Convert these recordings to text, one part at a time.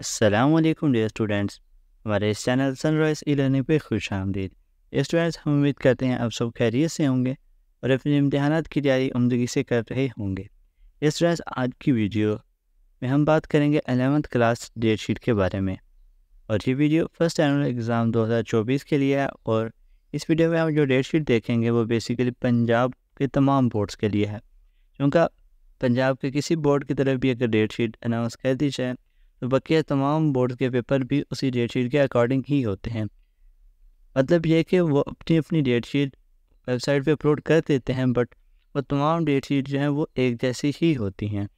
Aslam dear students हमारे इस channel sunrise ई learning पे खुश आमदीद स्टूडेंट्स हम उम्मीद करते हैं आप सब खैरियत से होंगे और अपने इम्तहान की तैयारी उमदगी से कर रहे होंगे स्टूडेंट्स आज की वीडियो में हम बात करेंगे अलेवंथ क्लास डेट शीट के बारे में और ये वीडियो फर्स्ट एनुअल एग्ज़ाम 2024 के लिए है और इस वीडियो में हम जो डेट शीट देखेंगे वो बेसिकली पंजाब के तमाम बोर्ड्स के लिए है क्योंकि पंजाब के किसी बोर्ड की तरफ भी अगर डेट शीट अनाउंस कर दी जाए तो बकिया तमाम बोर्ड के पेपर भी उसी डेट शीट के अकॉर्डिंग ही होते हैं मतलब यह कि वो अपनी अपनी डेट शीट वेबसाइट पे अपलोड कर देते हैं बट वो तमाम डेट शीट जो हैं वो एक जैसी ही होती हैं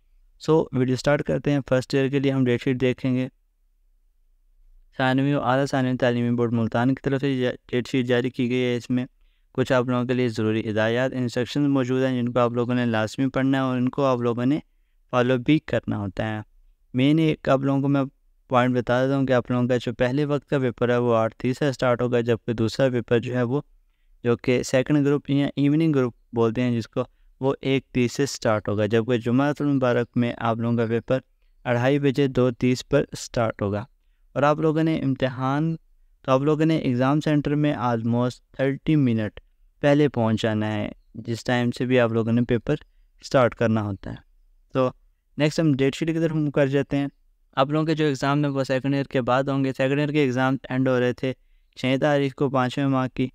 सो so, वीडियो स्टार्ट करते हैं फर्स्ट ईयर के लिए हम डेट शीट देखेंगे सानवी और अली सानवी तलीमी बोर्ड मुल्तान की तरफ से डेट शीट जारी की गई है इसमें कुछ आप लोगों के लिए ज़रूरी हिदायत इंस्ट्रक्शन मौजूद हैं जिनको आप लोगों ने लाजमी पढ़ना है और इनको आप लोगों ने फॉलो भी करना होता है मेन एक आप लोगों को मैं पॉइंट बता देता हूँ कि आप लोगों का जो पहले वक्त का पेपर है वो आठ तीस से स्टार्ट होगा जबकि दूसरा पेपर जो है वो जो कि सेकंड ग्रुप या इवनिंग ग्रुप बोलते हैं जिसको वो एक तीस से स्टार्ट होगा जबकि जुम्मतमबारक में आप लोगों का पेपर अढ़ाई बजे दो तीस पर स्टार्ट होगा और आप लोगों ने इम्तहान तो आप लोगों ने एग्ज़ाम सेंटर में आलमोस्ट थर्टी मिनट पहले पहुँचाना है जिस टाइम से भी आप लोगों ने पेपर स्टार्ट करना होता है तो नेक्स्ट हम डेट शीट की तरफ मूव कर जाते हैं आप लोगों के जो एग्ज़ाम है वो सेकेंड ईयर के बाद होंगे सेकेंड ईयर के एग्ज़ाम एंड हो रहे थे छः तारीख को पाँचवें माह की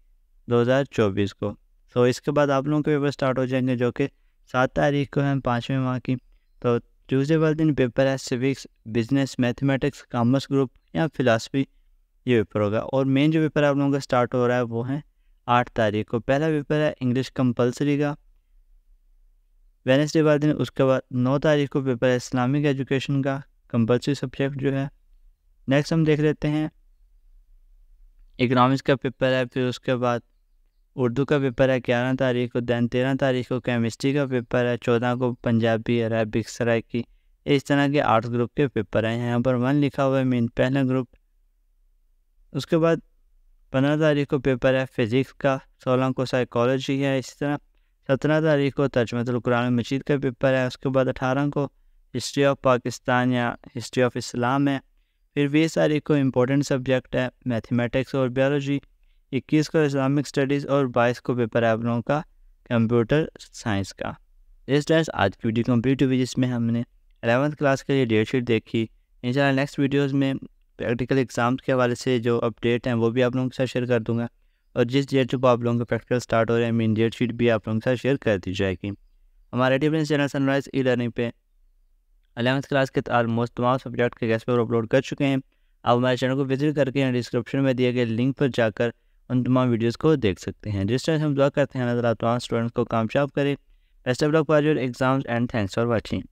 2024 को तो इसके बाद आप लोगों के पेपर स्टार्ट हो जाएंगे जो कि सात तारीख को हैं पाँचवें माह की तो ट्यूजडे वाले दिन पेपर है civics business mathematics commerce group या फिलासफी ये पेपर होगा और मेन जो पेपर आप लोगों का स्टार्ट हो रहा है वो है आठ तारीख को पहला पेपर है इंग्लिश कंपलसरी का वेनसडे वाले दिन उसके बाद नौ तारीख को पेपर है इस्लामिक एजुकेशन का कंपलसरी सब्जेक्ट जो है नेक्स्ट हम देख लेते हैं इकनॉमिक्स का पेपर है फिर उसके बाद उर्दू का पेपर है ग्यारह तारीख को दैन तेरह तारीख को केमिस्ट्री का पेपर है चौदह को पंजाबी अरबिक सराइकी इस तरह के आठ ग्रुप के पेपर हैं यहाँ पर वन लिखा हुआ है मेन पहला ग्रुप उसके बाद पंद्रह तारीख को पेपर है फिज़िक्स का सोलह को साइकोलॉजी है इसी तरह सत्रह तारीख को तर्जमतुल्कुरान मजीद का पेपर है उसके बाद अठारह को हिस्ट्री ऑफ पाकिस्तान या हिस्ट्री ऑफ इस्लाम है फिर बीस तारीख को इम्पोर्टेंट सब्जेक्ट है मैथमेटिक्स और बायोलॉजी इक्कीस को इस्लामिक स्टडीज़ और बाईस को पेपर है आप लोगों का कंप्यूटर साइंस का इस टाइम आज की वीडियो कम्प्लीट हुई जिसमें हमने अलेवंथ क्लास के लिए डेट शीट देखी इन नेक्स्ट वीडियोज़ में प्रैक्टिकल एग्ज़ाम्स के हवाले से जो अपडेट हैं वो भी आप लोगों के साथ शेयर कर दूंगा और जिस डेट को आप लोगों के प्रैक्टिकल स्टार्ट हो रहे हैं मेन डेट शीट भी आप लोगों के साथ शेयर कर दी जाएगी हमारे difference channel Sunrise e learning पे अलेवंथ क्लास के आलमोस्ट तमाम सब्जेक्ट के गेस्ट पर अपलोड कर चुके हैं आप हमारे चैनल को विजिट करके डिस्क्रिप्शन में दिए गए लिंक पर जाकर उन तमाम वीडियोज़ को देख सकते हैं जिस तरह हम दुआ करते हैं नजर तमाम स्टूडेंट्स को कामयाब करें best of luck for your exams and thanks for watching